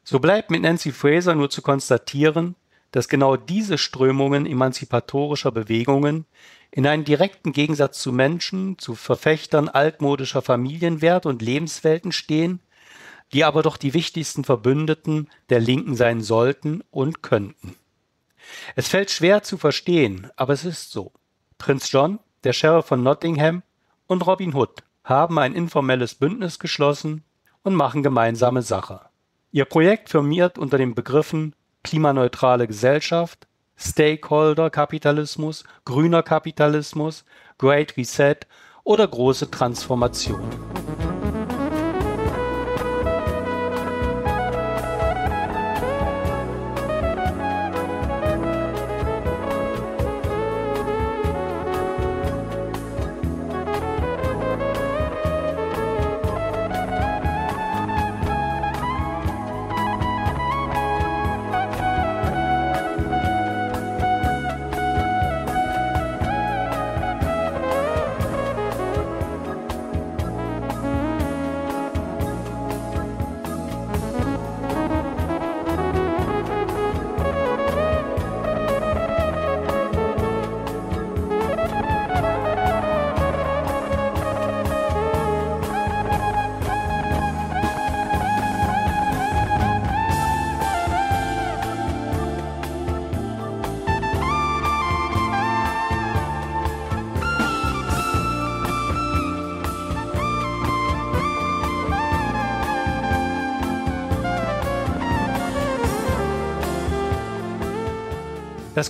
So bleibt mit Nancy Fraser nur zu konstatieren, dass genau diese Strömungen emanzipatorischer Bewegungen in einen direkten Gegensatz zu Menschen, zu Verfechtern altmodischer Familienwert und Lebenswelten stehen, die aber doch die wichtigsten Verbündeten der Linken sein sollten und könnten. Es fällt schwer zu verstehen, aber es ist so. Prinz John, der Sheriff von Nottingham und Robin Hood haben ein informelles Bündnis geschlossen und machen gemeinsame Sache. Ihr Projekt firmiert unter den Begriffen klimaneutrale Gesellschaft Stakeholder-Kapitalismus, grüner Kapitalismus, Great Reset oder große Transformation.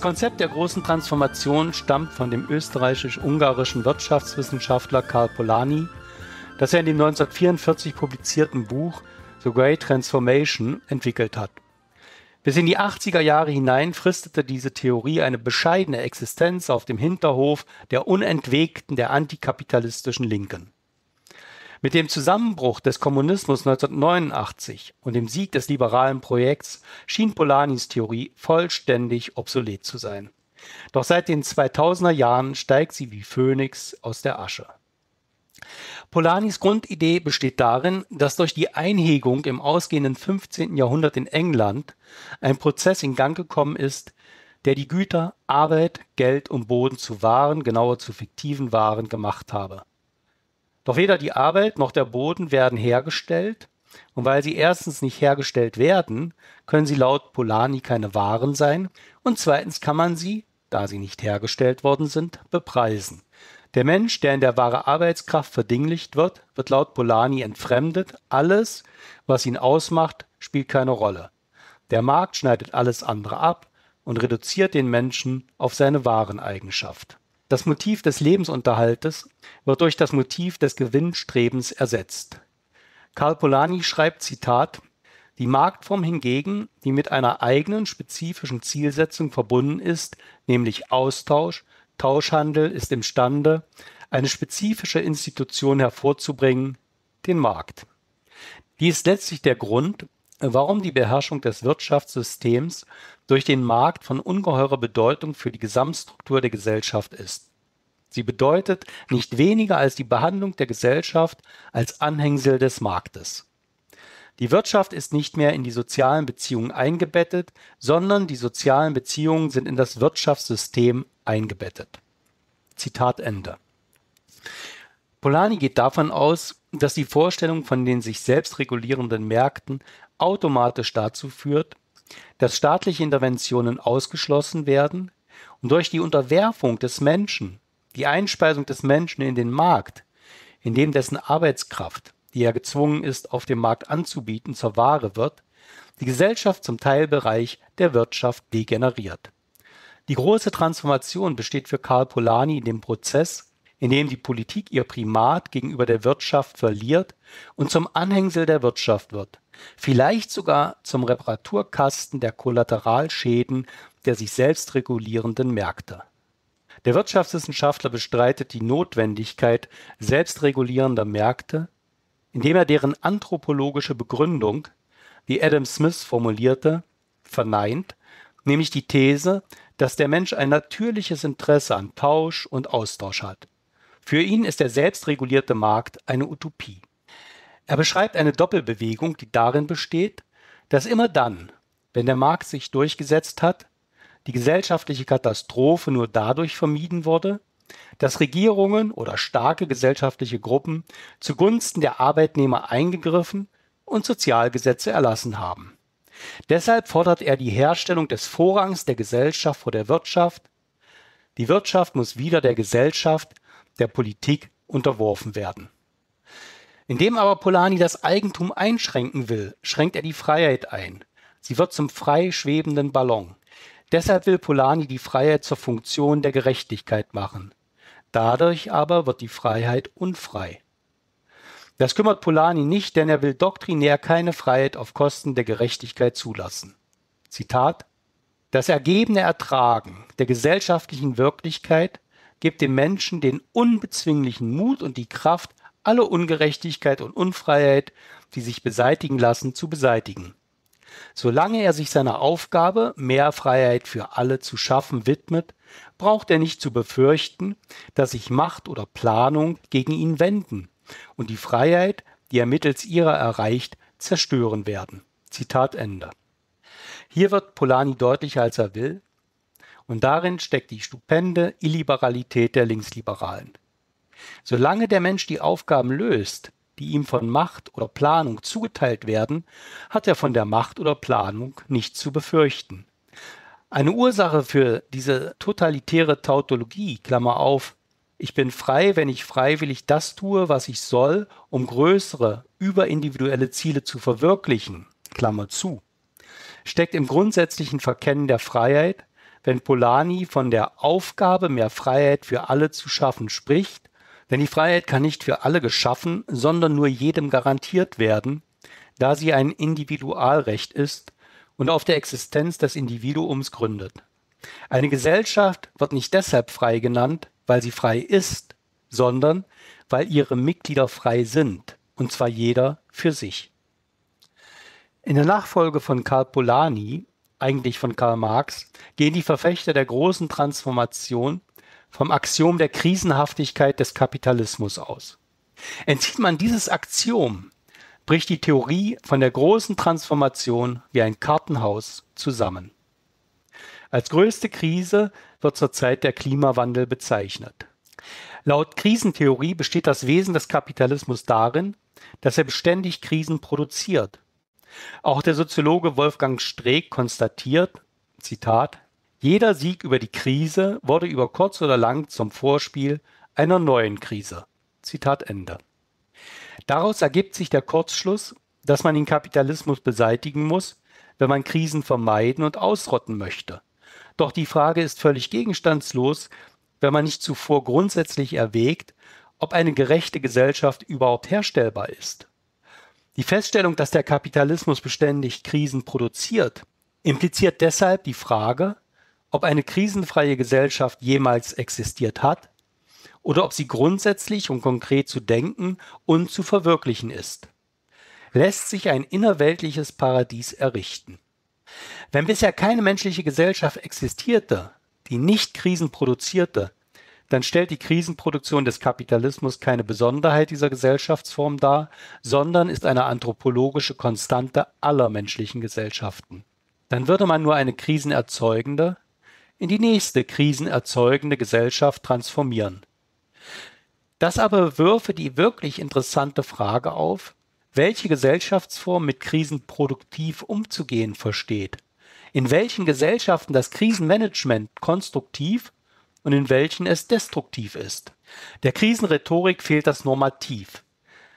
Das Konzept der großen Transformation stammt von dem österreichisch-ungarischen Wirtschaftswissenschaftler Karl Polanyi, das er in dem 1944 publizierten Buch The Great Transformation entwickelt hat. Bis in die 80er Jahre hinein fristete diese Theorie eine bescheidene Existenz auf dem Hinterhof der Unentwegten der antikapitalistischen Linken. Mit dem Zusammenbruch des Kommunismus 1989 und dem Sieg des liberalen Projekts schien Polanis Theorie vollständig obsolet zu sein. Doch seit den 2000er Jahren steigt sie wie Phönix aus der Asche. Polanis Grundidee besteht darin, dass durch die Einhegung im ausgehenden 15. Jahrhundert in England ein Prozess in Gang gekommen ist, der die Güter Arbeit, Geld und Boden zu Waren, genauer zu fiktiven Waren gemacht habe. Doch weder die Arbeit noch der Boden werden hergestellt. Und weil sie erstens nicht hergestellt werden, können sie laut Polanyi keine Waren sein. Und zweitens kann man sie, da sie nicht hergestellt worden sind, bepreisen. Der Mensch, der in der wahre Arbeitskraft verdinglicht wird, wird laut Polanyi entfremdet. Alles, was ihn ausmacht, spielt keine Rolle. Der Markt schneidet alles andere ab und reduziert den Menschen auf seine Wareneigenschaft. Das Motiv des Lebensunterhaltes wird durch das Motiv des Gewinnstrebens ersetzt. Karl Polanyi schreibt, Zitat, die Marktform hingegen, die mit einer eigenen spezifischen Zielsetzung verbunden ist, nämlich Austausch, Tauschhandel, ist imstande, eine spezifische Institution hervorzubringen, den Markt. Dies ist letztlich der Grund, warum die Beherrschung des Wirtschaftssystems durch den Markt von ungeheurer Bedeutung für die Gesamtstruktur der Gesellschaft ist. Sie bedeutet nicht weniger als die Behandlung der Gesellschaft als Anhängsel des Marktes. Die Wirtschaft ist nicht mehr in die sozialen Beziehungen eingebettet, sondern die sozialen Beziehungen sind in das Wirtschaftssystem eingebettet. Zitat Ende. Polanyi geht davon aus, dass die Vorstellung von den sich selbst regulierenden Märkten automatisch dazu führt, dass staatliche Interventionen ausgeschlossen werden und durch die Unterwerfung des Menschen, die Einspeisung des Menschen in den Markt, in dem dessen Arbeitskraft, die er gezwungen ist, auf dem Markt anzubieten, zur Ware wird, die Gesellschaft zum Teilbereich der Wirtschaft degeneriert. Die große Transformation besteht für Karl Polanyi in dem Prozess, in dem die Politik ihr Primat gegenüber der Wirtschaft verliert und zum Anhängsel der Wirtschaft wird, vielleicht sogar zum Reparaturkasten der Kollateralschäden der sich selbst regulierenden Märkte. Der Wirtschaftswissenschaftler bestreitet die Notwendigkeit selbstregulierender Märkte, indem er deren anthropologische Begründung, wie Adam Smith formulierte, verneint, nämlich die These, dass der Mensch ein natürliches Interesse an Tausch und Austausch hat. Für ihn ist der selbstregulierte Markt eine Utopie. Er beschreibt eine Doppelbewegung, die darin besteht, dass immer dann, wenn der Markt sich durchgesetzt hat, die gesellschaftliche Katastrophe nur dadurch vermieden wurde, dass Regierungen oder starke gesellschaftliche Gruppen zugunsten der Arbeitnehmer eingegriffen und Sozialgesetze erlassen haben. Deshalb fordert er die Herstellung des Vorrangs der Gesellschaft vor der Wirtschaft. Die Wirtschaft muss wieder der Gesellschaft, der Politik unterworfen werden. Indem aber Polanyi das Eigentum einschränken will, schränkt er die Freiheit ein. Sie wird zum frei schwebenden Ballon. Deshalb will Polanyi die Freiheit zur Funktion der Gerechtigkeit machen. Dadurch aber wird die Freiheit unfrei. Das kümmert Polanyi nicht, denn er will doktrinär keine Freiheit auf Kosten der Gerechtigkeit zulassen. Zitat Das ergebene Ertragen der gesellschaftlichen Wirklichkeit gibt dem Menschen den unbezwinglichen Mut und die Kraft, alle Ungerechtigkeit und Unfreiheit, die sich beseitigen lassen, zu beseitigen. Solange er sich seiner Aufgabe, mehr Freiheit für alle zu schaffen, widmet, braucht er nicht zu befürchten, dass sich Macht oder Planung gegen ihn wenden und die Freiheit, die er mittels ihrer erreicht, zerstören werden. Zitat Ende. Hier wird Polanyi deutlicher als er will, und darin steckt die stupende Illiberalität der Linksliberalen. Solange der Mensch die Aufgaben löst, die ihm von Macht oder Planung zugeteilt werden, hat er von der Macht oder Planung nichts zu befürchten. Eine Ursache für diese totalitäre Tautologie, Klammer auf, ich bin frei, wenn ich freiwillig das tue, was ich soll, um größere, überindividuelle Ziele zu verwirklichen, Klammer zu, steckt im grundsätzlichen Verkennen der Freiheit, wenn Polanyi von der Aufgabe, mehr Freiheit für alle zu schaffen spricht denn die Freiheit kann nicht für alle geschaffen, sondern nur jedem garantiert werden, da sie ein Individualrecht ist und auf der Existenz des Individuums gründet. Eine Gesellschaft wird nicht deshalb frei genannt, weil sie frei ist, sondern weil ihre Mitglieder frei sind, und zwar jeder für sich. In der Nachfolge von Karl Polanyi, eigentlich von Karl Marx, gehen die Verfechter der großen Transformation vom Axiom der Krisenhaftigkeit des Kapitalismus aus. Entzieht man dieses Axiom, bricht die Theorie von der großen Transformation wie ein Kartenhaus zusammen. Als größte Krise wird zurzeit der Klimawandel bezeichnet. Laut Krisentheorie besteht das Wesen des Kapitalismus darin, dass er beständig Krisen produziert. Auch der Soziologe Wolfgang Streeck konstatiert, Zitat, jeder Sieg über die Krise wurde über kurz oder lang zum Vorspiel einer neuen Krise. Zitat Ende. Daraus ergibt sich der Kurzschluss, dass man den Kapitalismus beseitigen muss, wenn man Krisen vermeiden und ausrotten möchte. Doch die Frage ist völlig gegenstandslos, wenn man nicht zuvor grundsätzlich erwägt, ob eine gerechte Gesellschaft überhaupt herstellbar ist. Die Feststellung, dass der Kapitalismus beständig Krisen produziert, impliziert deshalb die Frage, ob eine krisenfreie Gesellschaft jemals existiert hat oder ob sie grundsätzlich und konkret zu denken und zu verwirklichen ist. Lässt sich ein innerweltliches Paradies errichten. Wenn bisher keine menschliche Gesellschaft existierte, die nicht Krisen produzierte, dann stellt die Krisenproduktion des Kapitalismus keine Besonderheit dieser Gesellschaftsform dar, sondern ist eine anthropologische Konstante aller menschlichen Gesellschaften. Dann würde man nur eine krisenerzeugende, in die nächste krisenerzeugende Gesellschaft transformieren. Das aber würfe die wirklich interessante Frage auf, welche Gesellschaftsform mit Krisen produktiv umzugehen versteht, in welchen Gesellschaften das Krisenmanagement konstruktiv und in welchen es destruktiv ist. Der Krisenrhetorik fehlt das Normativ.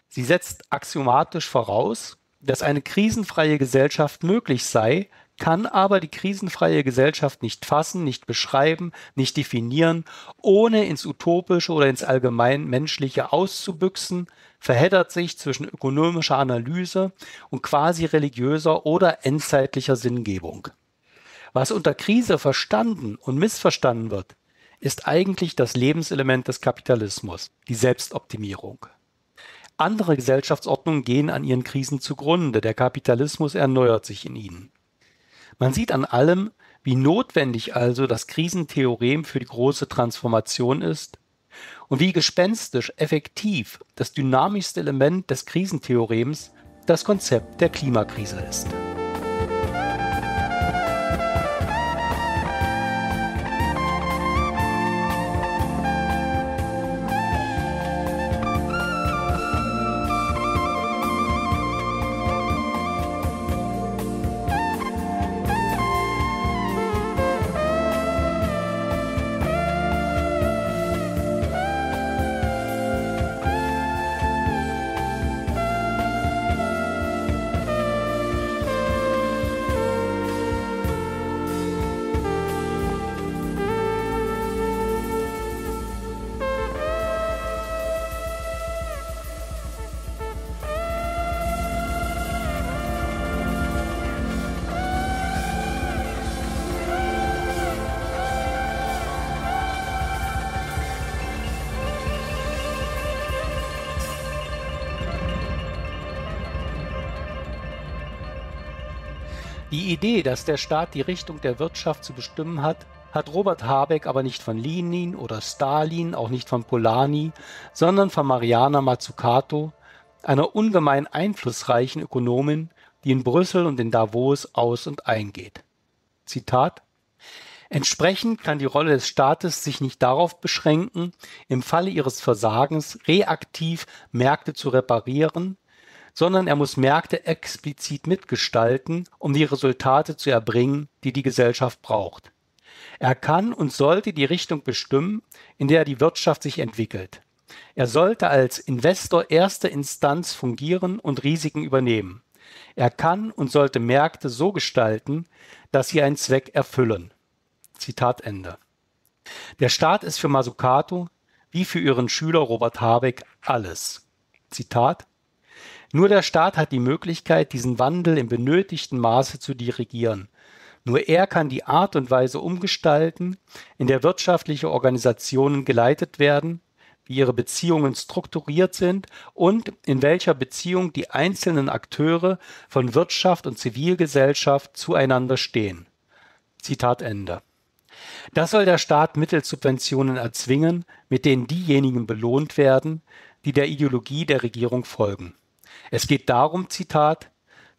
Sie setzt axiomatisch voraus, dass eine krisenfreie Gesellschaft möglich sei, kann aber die krisenfreie Gesellschaft nicht fassen, nicht beschreiben, nicht definieren, ohne ins Utopische oder ins Allgemein Menschliche auszubüchsen, verheddert sich zwischen ökonomischer Analyse und quasi religiöser oder endzeitlicher Sinngebung. Was unter Krise verstanden und missverstanden wird, ist eigentlich das Lebenselement des Kapitalismus, die Selbstoptimierung. Andere Gesellschaftsordnungen gehen an ihren Krisen zugrunde, der Kapitalismus erneuert sich in ihnen. Man sieht an allem, wie notwendig also das Krisentheorem für die große Transformation ist und wie gespenstisch effektiv das dynamischste Element des Krisentheorems das Konzept der Klimakrise ist. Die Idee, dass der Staat die Richtung der Wirtschaft zu bestimmen hat, hat Robert Habeck aber nicht von Lenin oder Stalin, auch nicht von Polanyi, sondern von Mariana Mazzucato, einer ungemein einflussreichen Ökonomin, die in Brüssel und in Davos aus und eingeht. Zitat Entsprechend kann die Rolle des Staates sich nicht darauf beschränken, im Falle ihres Versagens reaktiv Märkte zu reparieren, sondern er muss Märkte explizit mitgestalten, um die Resultate zu erbringen, die die Gesellschaft braucht. Er kann und sollte die Richtung bestimmen, in der die Wirtschaft sich entwickelt. Er sollte als Investor erster Instanz fungieren und Risiken übernehmen. Er kann und sollte Märkte so gestalten, dass sie einen Zweck erfüllen. Zitat Ende. Der Staat ist für Masukato wie für ihren Schüler Robert Habeck alles. Zitat nur der Staat hat die Möglichkeit, diesen Wandel im benötigten Maße zu dirigieren. Nur er kann die Art und Weise umgestalten, in der wirtschaftliche Organisationen geleitet werden, wie ihre Beziehungen strukturiert sind und in welcher Beziehung die einzelnen Akteure von Wirtschaft und Zivilgesellschaft zueinander stehen. Zitat Ende. Das soll der Staat mittels Subventionen erzwingen, mit denen diejenigen belohnt werden, die der Ideologie der Regierung folgen. Es geht darum, Zitat,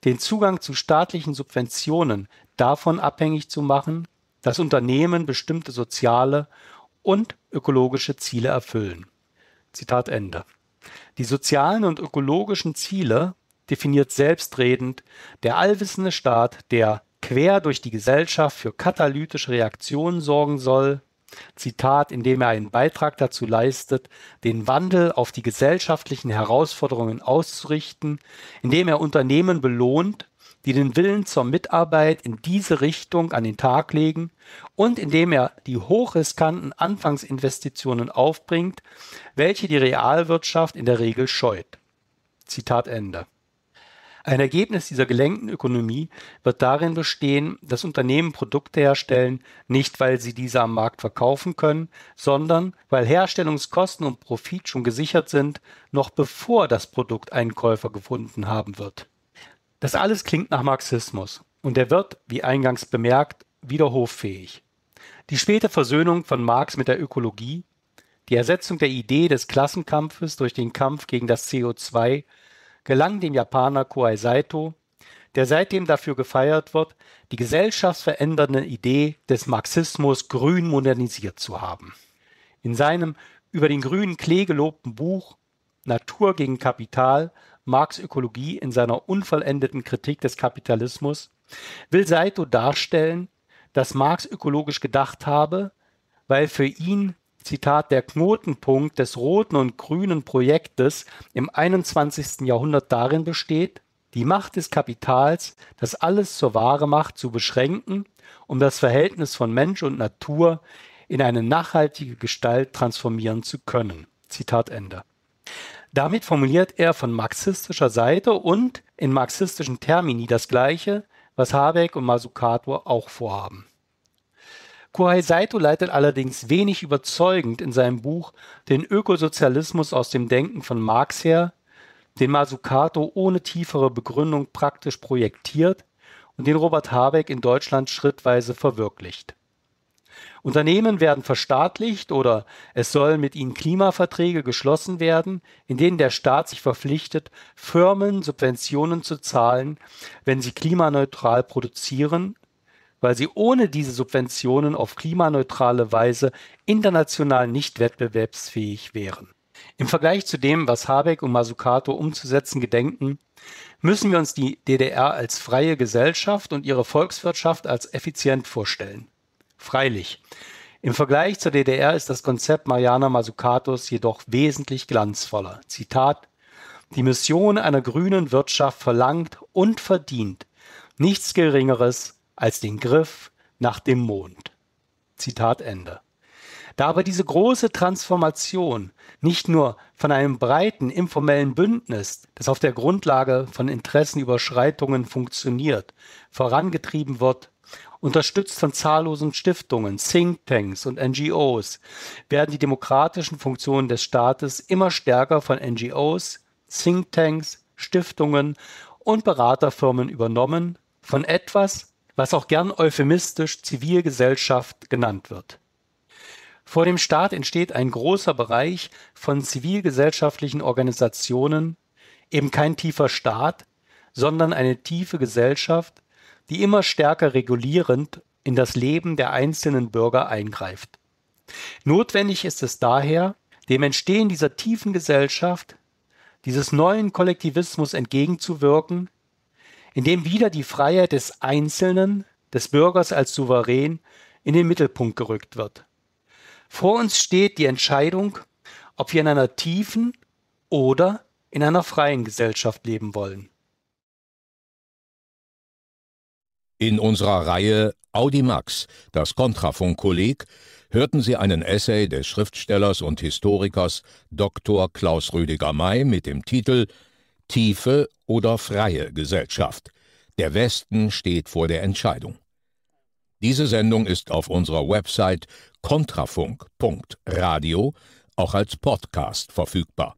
den Zugang zu staatlichen Subventionen davon abhängig zu machen, dass Unternehmen bestimmte soziale und ökologische Ziele erfüllen. Zitat Ende. Die sozialen und ökologischen Ziele definiert selbstredend der allwissende Staat, der quer durch die Gesellschaft für katalytische Reaktionen sorgen soll, Zitat, indem er einen Beitrag dazu leistet, den Wandel auf die gesellschaftlichen Herausforderungen auszurichten, indem er Unternehmen belohnt, die den Willen zur Mitarbeit in diese Richtung an den Tag legen und indem er die hochriskanten Anfangsinvestitionen aufbringt, welche die Realwirtschaft in der Regel scheut. Zitat Ende. Ein Ergebnis dieser gelenkten Ökonomie wird darin bestehen, dass Unternehmen Produkte herstellen, nicht weil sie diese am Markt verkaufen können, sondern weil Herstellungskosten und Profit schon gesichert sind, noch bevor das Produkt einen Käufer gefunden haben wird. Das alles klingt nach Marxismus und er wird, wie eingangs bemerkt, wieder hoffähig. Die späte Versöhnung von Marx mit der Ökologie, die Ersetzung der Idee des Klassenkampfes durch den Kampf gegen das CO2 gelang dem Japaner Kohei Saito, der seitdem dafür gefeiert wird, die gesellschaftsverändernde Idee des Marxismus grün modernisiert zu haben. In seinem über den grünen Klee gelobten Buch Natur gegen Kapital, Marx Ökologie in seiner unvollendeten Kritik des Kapitalismus, will Saito darstellen, dass Marx ökologisch gedacht habe, weil für ihn Zitat, der Knotenpunkt des roten und grünen Projektes im 21. Jahrhundert darin besteht, die Macht des Kapitals, das alles zur wahren Macht zu beschränken, um das Verhältnis von Mensch und Natur in eine nachhaltige Gestalt transformieren zu können. Zitat Ende. Damit formuliert er von marxistischer Seite und in marxistischen Termini das Gleiche, was Habeck und Masukato auch vorhaben. Kuai Saito leitet allerdings wenig überzeugend in seinem Buch den Ökosozialismus aus dem Denken von Marx her, den Masukato ohne tiefere Begründung praktisch projektiert und den Robert Habeck in Deutschland schrittweise verwirklicht. Unternehmen werden verstaatlicht oder es sollen mit ihnen Klimaverträge geschlossen werden, in denen der Staat sich verpflichtet, Firmen Subventionen zu zahlen, wenn sie klimaneutral produzieren weil sie ohne diese Subventionen auf klimaneutrale Weise international nicht wettbewerbsfähig wären. Im Vergleich zu dem, was Habeck und Masukato umzusetzen gedenken, müssen wir uns die DDR als freie Gesellschaft und ihre Volkswirtschaft als effizient vorstellen. Freilich. Im Vergleich zur DDR ist das Konzept Mariana Masukatos jedoch wesentlich glanzvoller. Zitat Die Mission einer grünen Wirtschaft verlangt und verdient nichts Geringeres als den Griff nach dem Mond. Zitat Ende. Da aber diese große Transformation nicht nur von einem breiten informellen Bündnis, das auf der Grundlage von Interessenüberschreitungen funktioniert, vorangetrieben wird, unterstützt von zahllosen Stiftungen, Thinktanks und NGOs, werden die demokratischen Funktionen des Staates immer stärker von NGOs, Thinktanks, Stiftungen und Beraterfirmen übernommen, von etwas, was auch gern euphemistisch Zivilgesellschaft genannt wird. Vor dem Staat entsteht ein großer Bereich von zivilgesellschaftlichen Organisationen, eben kein tiefer Staat, sondern eine tiefe Gesellschaft, die immer stärker regulierend in das Leben der einzelnen Bürger eingreift. Notwendig ist es daher, dem Entstehen dieser tiefen Gesellschaft, dieses neuen Kollektivismus entgegenzuwirken, in dem wieder die Freiheit des Einzelnen, des Bürgers als Souverän, in den Mittelpunkt gerückt wird. Vor uns steht die Entscheidung, ob wir in einer tiefen oder in einer freien Gesellschaft leben wollen. In unserer Reihe Audimax, das Kontrafunkkolleg, hörten Sie einen Essay des Schriftstellers und Historikers Dr. Klaus Rüdiger May mit dem Titel tiefe oder freie Gesellschaft. Der Westen steht vor der Entscheidung. Diese Sendung ist auf unserer Website kontrafunk.radio auch als Podcast verfügbar.